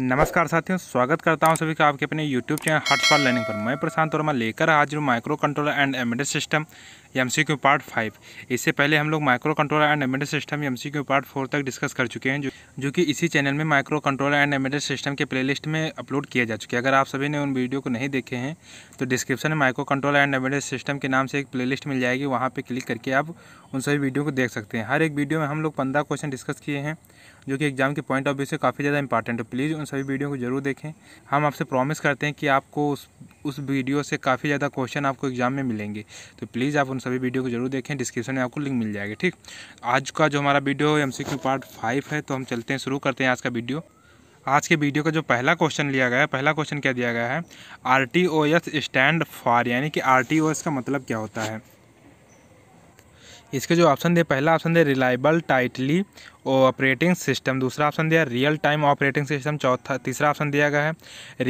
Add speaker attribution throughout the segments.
Speaker 1: नमस्कार साथियों स्वागत करता हूं सभी का आपके अपने YouTube चैनल हॉटस्पॉट लर्निंग पर मैं प्रशांत वर्मा लेकर आज हूँ microcontroller and embedded system M C Q part five इससे पहले हम लोग microcontroller and embedded system M C Q part four तक डिस्कस कर चुके हैं जो जो कि इसी चैनल में microcontroller and embedded system के लिस्ट में अपलोड किया जा चुके हैं अगर आप सभी ने उन वीडियो को नहीं देखे हैं तो डिस्क्रिप्शन में microcontroller and embedded system के नाम से एक लिस्ट मिल जाएगी वहाँ पर क्लिक करके आप उन सभी वीडियो को देख सकते हैं हर एक वीडियो में हम लोग पंद्रह क्वेश्चन डिस्कस किए हैं जो कि एग्जाम के पॉइंट ऑफ व्यू से काफ़ी ज़्यादा इंपॉर्टेंट है प्लीज़ उन सभी वीडियो को जरूर देखें हम आपसे प्रॉमिस करते हैं कि आपको उस उस वीडियो से काफ़ी ज़्यादा क्वेश्चन आपको एग्जाम में मिलेंगे तो प्लीज़ आप उन सभी वीडियो को जरूर देखें डिस्क्रिप्शन में आपको लिंक मिल जाएगी ठीक आज का जो हमारा वीडियो एम पार्ट फाइव है तो हम चलते हैं शुरू करते हैं आज का वीडियो आज के वीडियो का जो पहला क्वेश्चन लिया गया है पहला क्वेश्चन क्या दिया गया है R T O S stand for यानी कि आर टी ओ एस का मतलब क्या होता है इसके जो ऑप्शन दिए पहला ऑप्शन दिया रिलायबल टाइटली ऑपरेटिंग सिस्टम दूसरा ऑप्शन दिया रियल टाइम ऑपरेटिंग सिस्टम चौथा तीसरा ऑप्शन दिया गया है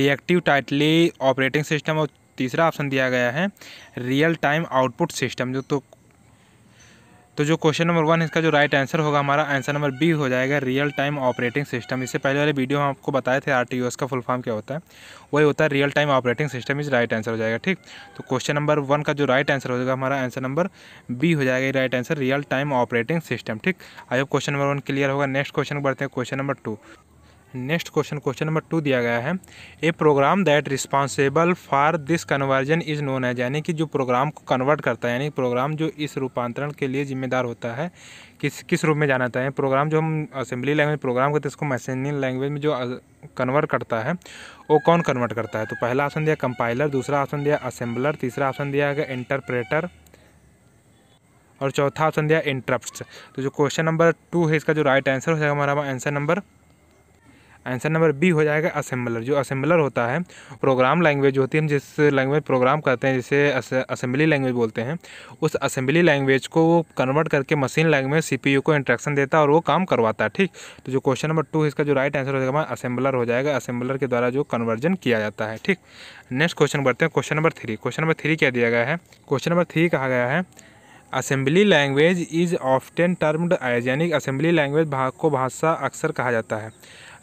Speaker 1: रिएक्टिव टाइटली ऑपरेटिंग सिस्टम और तीसरा ऑप्शन दिया गया है रियल टाइम आउटपुट सिस्टम जो तो तो जो क्वेश्चन नंबर वन इसका जो राइट आंसर होगा हमारा आंसर नंबर बी हो जाएगा रियल टाइम ऑपरेटिंग सिस्टम इससे पहले वाले वीडियो हम आपको बताए थे आर का फुल फॉर्म क्या होता है वही होता है real time operating system is right answer हो जाएगा ठीक तो क्वेश्चन नंबर वन का जो राइट आंसर हो जाएगा हमारा आंसर नंबर बी हो जाएगा right answer real time operating system ठीक I hope question number one clear होगा नेक्स्ट क्वेश्चन बढ़ते हैं question number two next question question number two दिया गया है a program that responsible for this conversion is known है यानी कि जो प्रोग्राम को कन्वर्ट करता है यानी प्रोग्राम जो इस रूपांतरण के लिए जिम्मेदार होता है किस किस रूप में जाना चाहिए प्रोग्राम जो हम असेंबली लैंग्वेज प्रोग्राम करते हैं इसको मैसेजिंग लैंग्वेज में जो कन्वर्ट करता है वो कौन कन्वर्ट करता है तो पहला ऑप्शन दिया कंपाइलर दूसरा ऑप्शन दिया असेंबलर तीसरा ऑप्शन दिया गया इंटरप्रेटर और चौथा ऑप्शन दिया इंटरप्ट तो जो क्वेश्चन नंबर टू है इसका जो राइट आंसर हो जाएगा हमारा answer number answer number B हो जाएगा असेंबलर जो असेंबलर होता है प्रोग्राम लैंग्वेज होती है हम जिस लैंग्वेज प्रोग्राम करते हैं जिसे असेंबली लैंग्वेज बोलते हैं उस असेंबली लैंग्वेज को वो कन्वर्ट करके मशीन लैंग्वेज सी को इंट्रैक्शन देता है और वो काम करवाता है ठीक तो जो क्वेश्चन नंबर टू इसका जो राइट आंसर हो जाएगा हमारा असेंबलर हो जाएगा असेंबलर के द्वारा जो कन्वर्जन किया जाता है ठीक नेक्स्ट क्वेश्चन बढ़ते हैं question number three question number three क्या दिया गया है क्वेश्चन नंबर थ्री कहा गया है assembly language is often termed as यानी असेंबली लैंग्वेज भाग को भाषा अक्सर कहा जाता है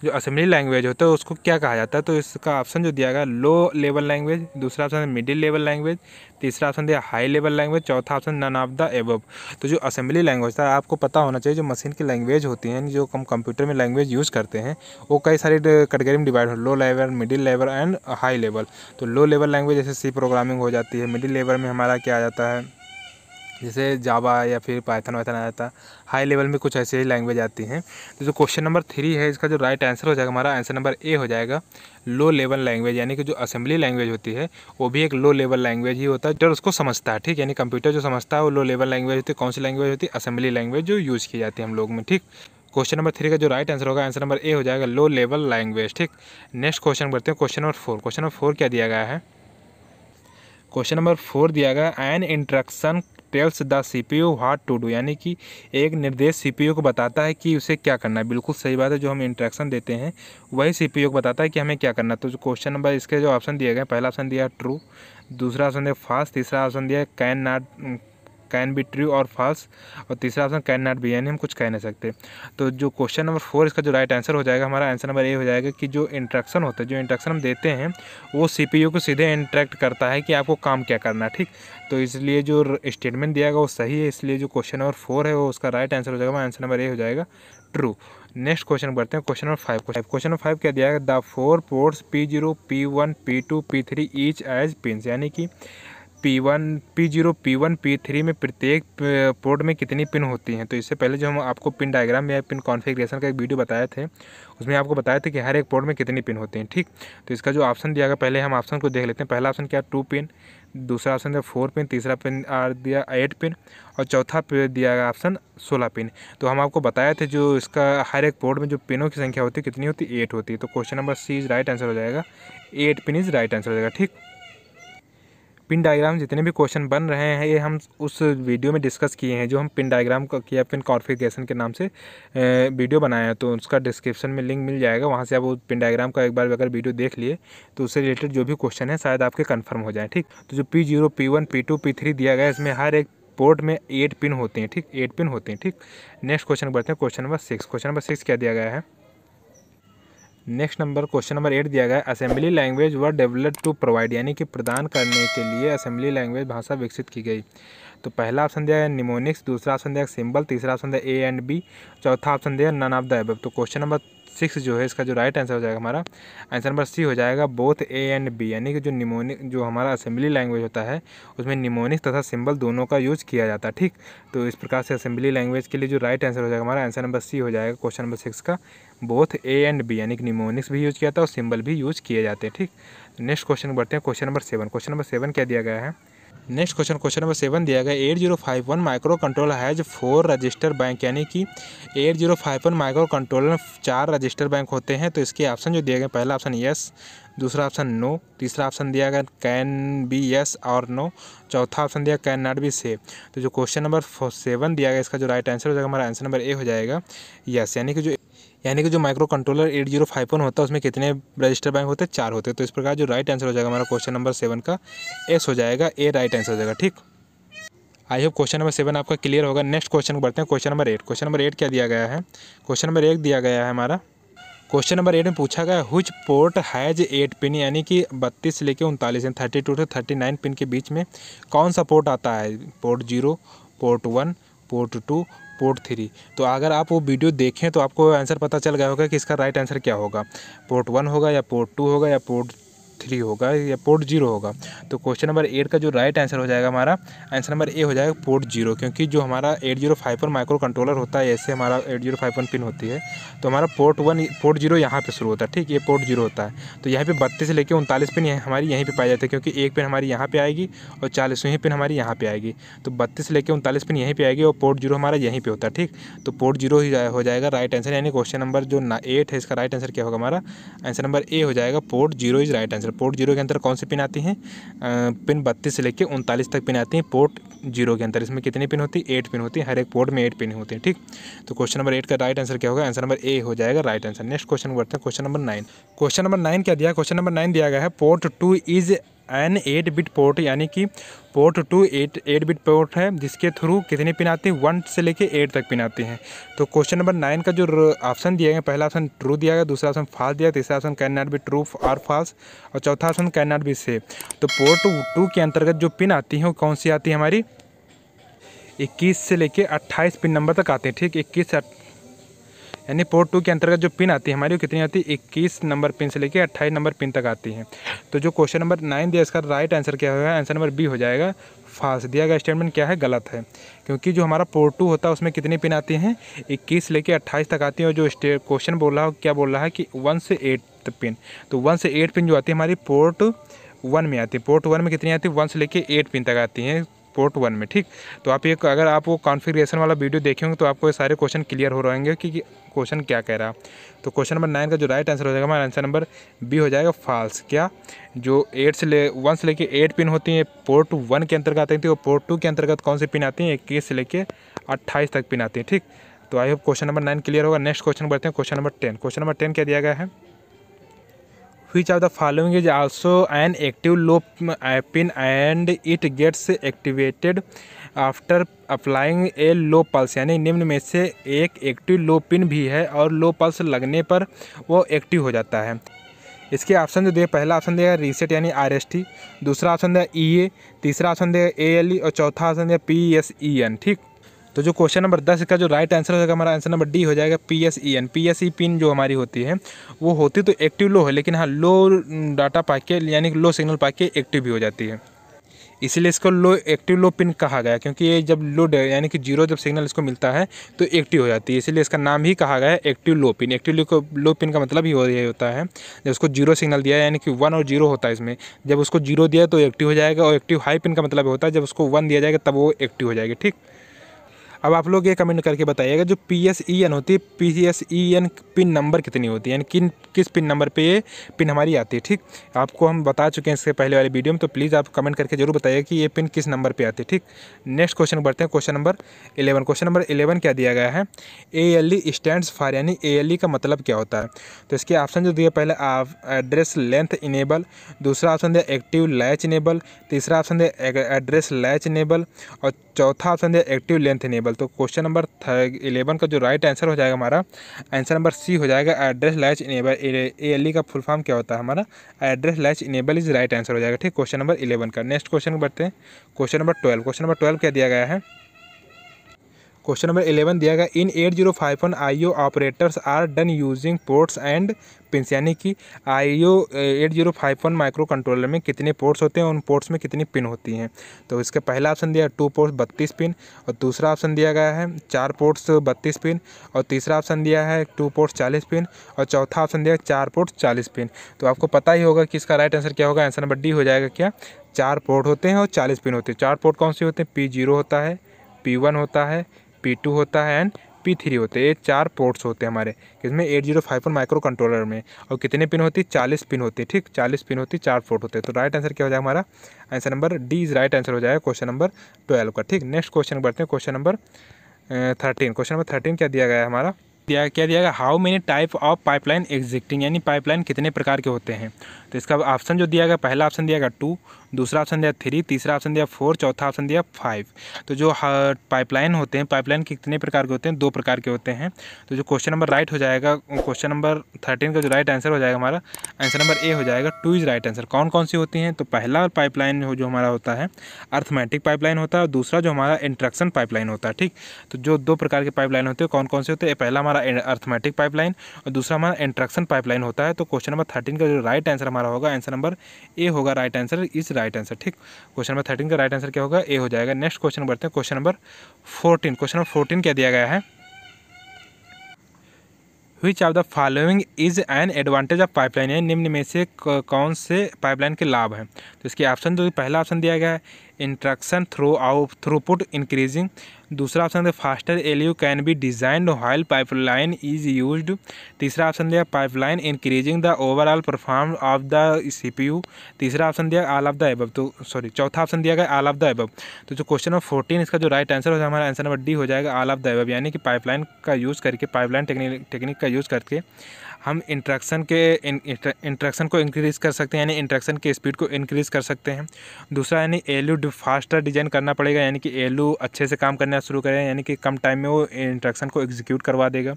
Speaker 1: जो असेंबली लैंग्वेज होता है उसको क्या कहा जाता है तो इसका ऑप्शन जो दिया गया लो लेवल लैंग्वेज दूसरा ऑप्शन है मिडिल लेवल लैंग्वेज तीसरा ऑप्शन दिया हाई लेवल लैंग्वेज चौथा option none of the above तो जो असेंबली लैंग्वेज था आपको पता होना चाहिए जो मशीन की लैंग्वेज होती है जो हम कंप्यूटर में लैंग्वेज यूज़ करते हैं वो कई सारी कैटेगरी में डिवाइड हो low level middle level and high level तो लो लेवल लैंग्वेज जैसे सी प्रोग्रामिंग हो जाती है मिडिल लेवल में हमारा क्या आ जाता है जैसे जावा या फिर पाइथन वाइथन आ जाता है हाई लेवल में कुछ ऐसे ही लैंग्वेज आती हैं तो जो क्वेश्चन नंबर थ्री है इसका जो राइट आंसर हो जाएगा हमारा आंसर नंबर ए हो जाएगा लो लेवल लैंग्वेज यानी कि जो असेंबली लैंग्वेज होती है वो भी एक लो लेवल लैंग्वेज ही होता है जो उसको समझता है ठीक यानी कंप्यूटर जो समझता है वो लो लेवल लैंग्वेज होती है कौन सी लैंग्वेज होती है असेंबली लैंग्वेज जो यूज़ की जाती है हम लोग में ठीक क्वेश्चन नंबर थ्री का जो राइट आंसर होगा आंसर नंबर ए हो जाएगा लो लेवल लैंग्वेज ठीक नेक्स्ट क्वेश्चन बढ़ते हैं question number four question number four क्या दिया गया है क्वेश्चन नंबर फोर दिया गया an instruction tells the CPU what to do यानी कि एक निर्देश सीपीयू को बताता है कि उसे क्या करना है बिल्कुल सही बात है जो हम इंट्रैक्शन देते हैं वही सीपीयू को बताता है कि हमें क्या करना है तो क्वेश्चन नंबर इसके जो ऑप्शन दिए गए पहला ऑप्शन दिया ट्रू दूसरा ऑप्शन दिया फास्ट तीसरा ऑप्शन दिया can not can be true और फॉल्स और तीसरा ऑप्शन कैन नॉट बी यानी हम कुछ कह नहीं सकते तो जो क्वेश्चन नंबर फोर इसका जो राइट आंसर हो जाएगा हमारा आंसर नंबर ए हो जाएगा कि जो इंट्रक्शन होता है जो इंट्रक्शन हम देते हैं वो सी को सीधे इंट्रैक्ट करता है कि आपको काम क्या करना है ठीक तो इसलिए जो स्टेटमेंट दिया गया वो सही है इसलिए जो क्वेश्चन नंबर फोर है वो उसका राइट आंसर हो जाएगा आंसर नंबर ए हो जाएगा ट्रू नेक्स्ट क्वेश्चन बढ़ते हैं question number five question question number five क्या दिया गया the four ports P zero P one P two P three each as pin यानी कि P one P zero P one P three में प्रत्येक port में कितनी पिन होती हैं तो इससे पहले जो हम आपको पिन डायग्राम या पिन कॉन्फ़िगरेशन का एक वीडियो बताए थे उसमें आपको बताया था कि हर एक पोर्ट में कितनी पिन होती हैं ठीक तो इसका जो ऑप्शन दिया गया पहले हम ऑप्शन को देख लेते हैं पहला ऑप्शन क्या टू पिन दूसरा ऑप्शन दिया फोर पिन तीसरा पिन आर दिया एट पिन और चौथा दिया गया ऑप्शन सोलह पिन तो हम आपको बताए थे जो इसका हर एक पोर्ट में जो पिनों की संख्या होती है कितनी होती है एट होती है तो question number C is right answer हो जाएगा eight pin is right answer हो जाएगा ठीक पिन डायग्राम जितने भी क्वेश्चन बन रहे हैं ये हम उस वीडियो में डिस्कस किए हैं जो हम पिन डायग्राम का या पिन कॉन्फिगरेशन के नाम से वीडियो बनाया है तो उसका डिस्क्रिप्शन में लिंक मिल जाएगा वहाँ से आप उस पिन डायग्राम का एक बार अगर वीडियो देख लिए तो उससे रिलेटेड जो भी क्वेश्चन है शायद आपके कन्फर्म हो जाए ठीक तो जो P zero P one P two P three दिया गया इसमें हर एक पोर्ट में एट पिन होते हैं ठीक एट पिन होते हैं ठीक नेक्स्ट क्वेश्चन बढ़ते हैं question number six question number six क्या दिया गया है next number question number eight दिया गया assembly language was develop to provide यानी कि प्रदान करने के लिए असेंबली लैंग्वेज भाषा विकसित की गई तो पहला ऑप्शन दिया है निमोनिक्स दूसरा ऑप्शन दिया है सिंबल तीसरा ऑप्शन दिया ए एंड बी चौथा ऑप्शन दिया नन ऑफ द एब तो क्वेश्चन नंबर सिक्स जो है इसका जो राइट आंसर हो जाएगा हमारा आंसर नंबर सी हो जाएगा बोथ ए एंड बी यानी कि जो निमोनिक जो हमारा असेंबली लैंग्वेज होता है उसमें निमोनिक्स तथा सिंबल दोनों का यूज़ किया जाता है ठीक तो इस प्रकार से असेंबली लैंग्वेज के लिए जो राइट आंसर हो जाएगा हमारा आंसर नंबर सी हो जाएगा क्वेश्चन नंबर सिक्स का बोथ ए एंड बी यानी कि निमोनिक्स भी यूज़ किया जाता है और सिंबल भी यूज़ किए जाते हैं ठीक नेक्स्ट तो क्वेश्चन बढ़ते हैं question number seven question number seven क्या दिया गया है next question question number seven दिया गया eight zero five one microcontroller has four register bank यानी कि eight zero five one microcontroller में चार रजिस्टर बैंक होते हैं तो इसके ऑप्शन जो दिए गए पहला ऑप्शन यस दूसरा ऑप्शन नो तीसरा ऑप्शन दिया गया कैन बी यस और नो चौथा ऑप्शन दिया कैन नॉट बी से तो जो क्वेश्चन नंबर सेवन दिया गया इसका जो राइट आंसर हो जाएगा हमारा आंसर नंबर ए हो जाएगा यस यानी कि जो यानी कि जो microcontroller eight zero five one होता है उसमें कितने रजिस्टर बैंक होते हैं चार होते हैं तो इस प्रकार जो राइट आंसर हो जाएगा हमारा क्वेश्चन नंबर सेवन का एस हो जाएगा ए राइट आंसर हो जाएगा ठीक I hope question number seven आपका क्लियर होगा नेक्स्ट क्वेश्चन बढ़ते हैं question number eight question number eight क्या दिया गया है क्वेश्चन नंबर एक दिया गया है हमारा क्वेश्चन नंबर एट में पूछा गया whose port has eight pin यानी कि बत्तीस से लेकर उनतालीस यानी थर्टी टू से थर्टी नाइन पिन के बीच में कौन सा पोर्ट आता है port zero port one port two port three तो अगर आप वो वीडियो देखें तो आपको आंसर पता चल गया होगा कि इसका राइट आंसर क्या होगा पोर्ट वन होगा या पोर्ट टू होगा या पोर्ट थ्री होगा या पोर्ट जीरो होगा तो क्वेश्चन नंबर एट का जो राइट आंसर हो जाएगा हमारा आंसर नंबर ए हो जाएगा पोर्ट जीरो क्योंकि जो हमारा eight zero five one microcontroller होता है ऐसे हमारा eight zero five one pin होती है तो हमारा पोर्ट वन पोर्ट जीरो यहाँ पर शुरू होता है ठीक ये पोर्ट जीरो होता है तो यहाँ पर बत्तीस से लेकर उनतालीस पिन हमारी यहीं पर पाई जाती है क्योंकि एक पिन हमारी यहाँ पर आएगी और चालीसवीं पिन हमारी यहाँ पर आएगी तो बत्तीस से लेकर उनतालीस पिन यहीं पर आएगी और पोर्ट जीरो हमारा यहीं पर होता है ठीक तो पोर्ट जीरो ही हो जाएगा राइट आंसर यानी क्वेश्चन नंबर जो एट है इसका राइट आंसर क्या होगा हमारा आंसर नंबर ए हो जाएगा port zero is right answer answer port zero के अंदर कौन सी पिन आती हैं पिन बत्तीस से लेकर उनतालीस तक पिन आती हैं पोर्ट जीरो के अंदर इसमें कितनी पिन होती है एट पिन होती है हर एक पोर्ट में एट पिन होती है ठीक तो क्वेश्चन नंबर एट का राइट आंसर क्या होगा आंसर नंबर ए हो जाएगा राइट आंसर नेक्स्ट क्वेश्चन बढ़ते हैं question number nine question number nine क्या दिया क्वेश्चन नंबर नाइन दिया गया है port two is an eight bit port यानी कि port two eight eight bit port है जिसके थ्रू कितने पिन आते हैं वन से लेके एट तक पिन आते हैं तो क्वेश्चन नंबर नाइन का जो ऑप्शन दिया गया पहला ऑप्शन ट्रू दिया गया दूसरा ऑप्शन फाल्स दिया तीसरा option can not be true और फाल्स और चौथा ऑप्शन कैन नॉट बी से तो पोर्ट टू के अंतर्गत जो पिन आती है वो कौन सी आती है हमारी इक्कीस से लेके अट्ठाईस पिन नंबर तक आते हैं ठीक इक्कीस से यानी पोर्ट टू के अंतर्गत जो पिन आती है हमारी वो कितनी आती है इक्कीस नंबर पिन से लेकर अट्ठाईस नंबर पिन तक आती है तो जो क्वेश्चन नंबर नाइन दिया इसका राइट आंसर क्या होगा आंसर नंबर बी हो जाएगा फास्ट दिया गया स्टेटमेंट क्या है गलत है क्योंकि जो हमारा पोर्ट टू होता है उसमें कितनी पिन आती हैं इक्कीस लेके अट्ठाईस तक आती हैं और जो क्वेश्चन बोल रहा है क्या बोल रहा है कि वन से एट पिन तो वन से एट पिन जो आती है हमारी पोर्ट वन में आती है पोर्ट वन में कितनी आती है वन से लेके एट पिन तक आती हैं पोर्ट वन में ठीक तो आप ये अगर आप वो कॉन्फ़िगरेशन वाला वीडियो देखेंगे तो आपको ये सारे क्वेश्चन क्लियर हो रहेंगे कि क्वेश्चन क्या कह रहा तो क्वेश्चन नंबर नाइन का जो राइट आंसर हो जाएगा हमारा आंसर नंबर बी हो जाएगा फॉल्स क्या जो एट से ले वन से लेके एट पिन होती हैं पोर्ट वन के अंतर्गत आती थी और पोर्ट टू के अंतर्गत कौन सी पिन आती हैं इक्कीस से लेके अट्ठाईस तक पिन आती है ठीक तो I hope question number nine clear होगा नेक्स्ट क्वेश्चन बढ़ते हैं question number ten question number ten क्या दिया गया है which of the following is also an active loop mm, pin and it gets activated after applying a low pulse यानी निम्न में से एक एक्टिव लो पिन भी है और लो पल्स लगने पर वो एक्टिव हो जाता है इसके ऑप्शन जो दिए पहला ऑप्शन देगा रीसेट यानी टी दूसरा ऑप्शन देगा ए तीसरा ऑप्शन देगा ई और चौथा ऑप्शन देगा एन ठीक तो जो क्वेश्चन नंबर दस का जो राइट आंसर होगा हमारा आंसर नंबर डी हो जाएगा P S E N P S E N जो हमारी होती है वो होती तो एक्टिव लो है लेकिन हाँ लो डाटा पा के यानी लो सिग्नल पा के एक्टिव भी हो जाती है इसलिए इसको लो एक्टिव लो पिन कहा गया क्योंकि ये जब लो यानी कि जीरो जब सिग्नल इसको मिलता है तो एक्टिव हो जाती है इसलिए इसका नाम ही कहा गया है active low pin active low low pin का मतलब ही हो यही होता है जब उसको जीरो सिग्नल दिया यानी कि वन और जीरो होता है इसमें जब उसको जीरो दिया तो एक्टिव हो जाएगा और एक्टिव हाई पिन का मतलब होता है जब उसको वन दिया जाएगा तब वो एक्टिव हो जाएगी ठीक अब आप लोग ये कमेंट करके बताइएगा जो पी एस ई एन होती है P S E N pin number कितनी होती है यानी किन किस पिन नंबर पे ये पिन हमारी आती है ठीक आपको हम बता चुके हैं इसके पहले वाले वीडियो में तो प्लीज़ आप कमेंट करके जरूर बताइए कि ये पिन किस नंबर पर आती है ठीक नेक्स्ट क्वेश्चन बढ़ते हैं question number eleven question number eleven क्या दिया गया है A L E stand for यानी ए एल ई का मतलब क्या होता है तो इसके ऑप्शन जो दिए पहले एड्रेस लेंथ इनेबल दूसरा ऑप्शन दिया एक्टिव लैच इनेबल तीसरा ऑप्शन दिया एड्रेस लैच इनेबल और चौथा ऑप्शन दिया एक्टिव लेंथ इनेबल टेबल तो क्वेश्चन नंबर इलेवन का जो राइट आंसर हो जाएगा हमारा आंसर नंबर सी हो जाएगा address latch enable A L E का फुल फॉर्म क्या होता है हमारा address latch enable is right answer हो जाएगा ठीक क्वेश्चन नंबर इलेवन का नेक्स्ट क्वेश्चन बढ़ते हैं question number twelve question number twelve क्या दिया गया है क्वेश्चन नंबर इलेवन दिया गया in eight zero five one I O operators are done using ports and pins यानी कि I O eight zero five one microcontroller में कितने पोर्ट्स होते हैं उन पोर्ट्स में कितनी पिन होती हैं तो इसका पहला ऑप्शन दिया टू पोर्ट्स बत्तीस पिन और दूसरा ऑप्शन दिया गया है चार पोर्ट्स बत्तीस पिन और तीसरा ऑप्शन दिया है टू पोर्ट्स चालीस पिन और चौथा ऑप्शन दिया चार पोर्ट्स चालीस पिन तो आपको पता ही होगा कि इसका राइट आंसर क्या होगा आंसर नंबर डी हो जाएगा क्या चार पोर्ट होते हैं और चालीस पिन होते हैं चार पोर्ट कौन से होते हैं पी जीरो होता है पी वन होता है पी टू होता है एंड पी थ्री होते हैं ये चार पोर्ट्स होते हैं हमारे इसमें एट जीरो फाइव पर माइक्रो कंट्रोलर में और कितने पिन होती है चालीस पिन होती है ठीक चालीस पिन होती है चार पोर्ट होते हैं तो राइट आंसर क्या हो जाएगा हमारा answer number D is right answer हो जाएगा क्वेश्चन नंबर ट्वेल्व का ठीक नेक्स्ट क्वेश्चन बढ़ते हैं question number thirteen question number thirteen क्या दिया गया हमारा दिया क्या दिया गया how many type of pipeline existing यानी पाइपलाइन कितने प्रकार के होते हैं तो इसका ऑप्शन जो दिया गया पहला ऑप्शन दिया गया टू दूसरा ऑप्शन दिया थ्री तीसरा ऑप्शन दिया फोर चौथा ऑप्शन दिया फाइव तो जो पाइपलाइन हाँ, होते हैं पाइपलाइन कितने प्रकार के होते हैं दो प्रकार के होते हैं तो जो क्वेश्चन नंबर राइट हो जाएगा क्वेश्चन नंबर थर्टीन का जो राइट आंसर हो जाएगा हमारा आंसर नंबर ए हो जाएगा टू इज़ राइट आंसर कौन कौन सी होती हैं तो पहला पाइपलाइन जो हमारा होता है अर्थमेटिक पाइपलाइन होता है और दूसरा जो हमारा इंट्रक्शन पाइपलाइन होता है ठीक तो जो दो प्रकार के पाइपलाइन होते हैं कौन कौन से होते हैं पहला हमारा अर्थमेटिक पाइपलाइन और दूसरा हमारा इंट्रक्शन पाइपलाइन होता है तो क्वेश्चन नंबर थर्टीन का जो राइट आंसर हमारा होगा आंसर नंबर ए होगा right answer is right right answer ठीक क्वेश्चन नंबर थर्टीन का राइट आंसर क्या होगा ए हो जाएगा नेक्स्ट क्वेश्चन बढ़ते हैं question number fourteen question number fourteen क्या दिया गया है which of the following is an advantage of pipeline है निम्न में से कौन से पाइपलाइन के लाभ हैं तो इसके ऑप्शन जो तो पहला ऑप्शन दिया गया है instruction through out throughput increasing दूसरा ऑप्शन दिया faster L can be designed while pipeline is use तीसरा ऑप्शन दिया pipeline increasing the overall perform of the CPU तीसरा ऑप्शन दिया आल ऑफ द एबव तो सॉरी चौथा ऑप्शन दिया गया आल ऑफ द एबब तो जो क्वेश्चन नंबर फोर्टीन इसका जो राइट आंसर होगा हमारा आंसर नंबर डी हो जाएगा आल ऑफ द एबव यानी कि पाइपलाइन का यूज़ करके पाइपलाइन टेक्निक का यूज़ करके हम इंट्रैक्शन के इंट्रैक्शन को इंक्रीज़ कर सकते हैं यानी इंट्रैक्शन के स्पीड को इंक्रीज़ कर सकते हैं दूसरा यानी एलू फास्टर डिजाइन करना पड़ेगा यानी कि एलू अच्छे से काम करना शुरू करें यानी कि कम टाइम में वो इंट्रैक्शन को एग्जीक्यूट करवा देगा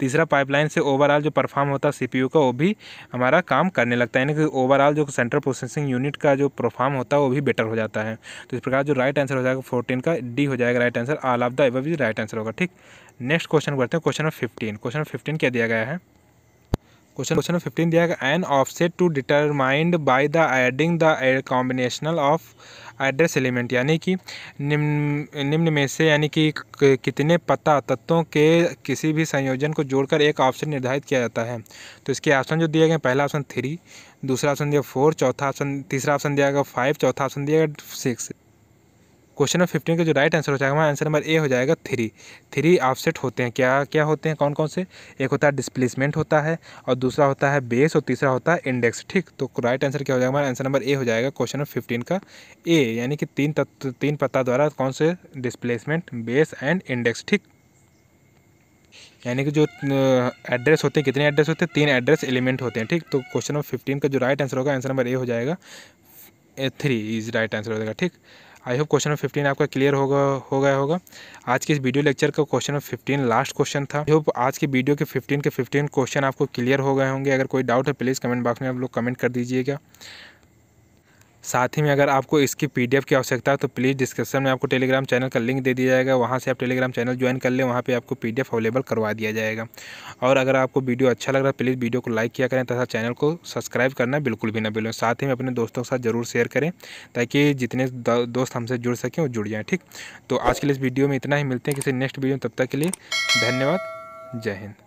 Speaker 1: तीसरा पाइपलाइन से ओवरऑल जो परफॉर्म होता है सी का वो भी हमारा काम करने लगता है यानी कि ओवरऑल जो सेंट्रल प्रोसेसिंग यूनिट का जो परफॉर्म होता है वो भी बेटर हो जाता है तो इस प्रकार जो राइट आंसर हो जाएगा फोर्टीन का डी हो जाएगा right answer all of the above right answer होगा ठीक नेक्स्ट क्वेश्चन करते हैं question number fifteen question number fifteen क्या दिया गया है क्वेश्चन क्वेश्चन फिफ्टीन दिया है an offset to determined by the adding the combinational of address element यानी कि निम्न निम्न में से यानी कि कितने पता तत्वों के किसी भी संयोजन को जोड़कर एक ऑप्शन निर्धारित किया जाता है तो इसके ऑप्शन जो दिए गए पहला ऑप्शन थ्री दूसरा ऑप्शन दिया फोर चौथा ऑप्शन तीसरा ऑप्शन दिया गया फाइव चौथा ऑप्शन दिया गया सिक्स क्वेश्चन नंबर फिफ्टीन का जो राइट आंसर हो जाएगा हमारा आंसर नंबर ए हो जाएगा थ्री थ्री ऑफसेट होते हैं क्या क्या होते हैं कौन कौन से एक होता है डिस्प्लेसमेंट होता है और दूसरा होता है बेस और तीसरा होता है इंडेक्स ठीक तो राइट आंसर क्या हो जाएगा हमारा आंसर नंबर ए हो जाएगा क्वेश्चन नंबर फिफ्टीन का ए यानी कि तीन तत्व तीन पत्ता द्वारा कौन से डिस्प्लेसमेंट बेस एंड इंडेक्स ठीक यानी कि जो एड्रेस होते हैं कितने एड्रेस होते हैं तीन एड्रेस एलिमेंट होते हैं ठीक तो क्वेश्चन नंबर फिफ्टीन का जो राइट आंसर होगा आंसर नंबर ए हो जाएगा थ्री इज राइट आंसर हो जाएगा ठीक I hope question number fifteen आपका क्लियर होगा हो गया होगा आज के इस वीडियो लेक्चर का question number fifteen last question था आई होप आज के वीडियो के फिफ्टीन के फिफ्टीन क्वेश्चन आपको क्लियर हो गए होंगे अगर कोई डाउट है प्लीज़ कमेंट बॉक्स में आप लोग कमेंट कर दीजिएगा साथ ही में अगर आपको इसकी पीडीएफ की आवश्यकता है तो प्लीज़ डिस्क्रिप्शन में आपको टेलीग्राम चैनल का लिंक दे दिया जाएगा वहाँ से आप टेलीग्राम चैनल ज्वाइन कर लें वहाँ पर आपको पी अवेलेबल करवा दिया जाएगा और अगर आपको वीडियो अच्छा लग रहा है प्लीज़ वीडियो को लाइक किया करें तथा चैनल को सब्सक्राइब करना बिल्कुल भी ना भूलें साथ ही में अपने दोस्तों के साथ ज़रूर शेयर करें ताकि जितने दोस्त हमसे जुड़ सकें वो जुड़ जाएँ ठीक तो आज के लिए इस वीडियो में इतना ही मिलते हैं किसी नेक्स्ट वीडियो में तब तक के लिए धन्यवाद जय हिंद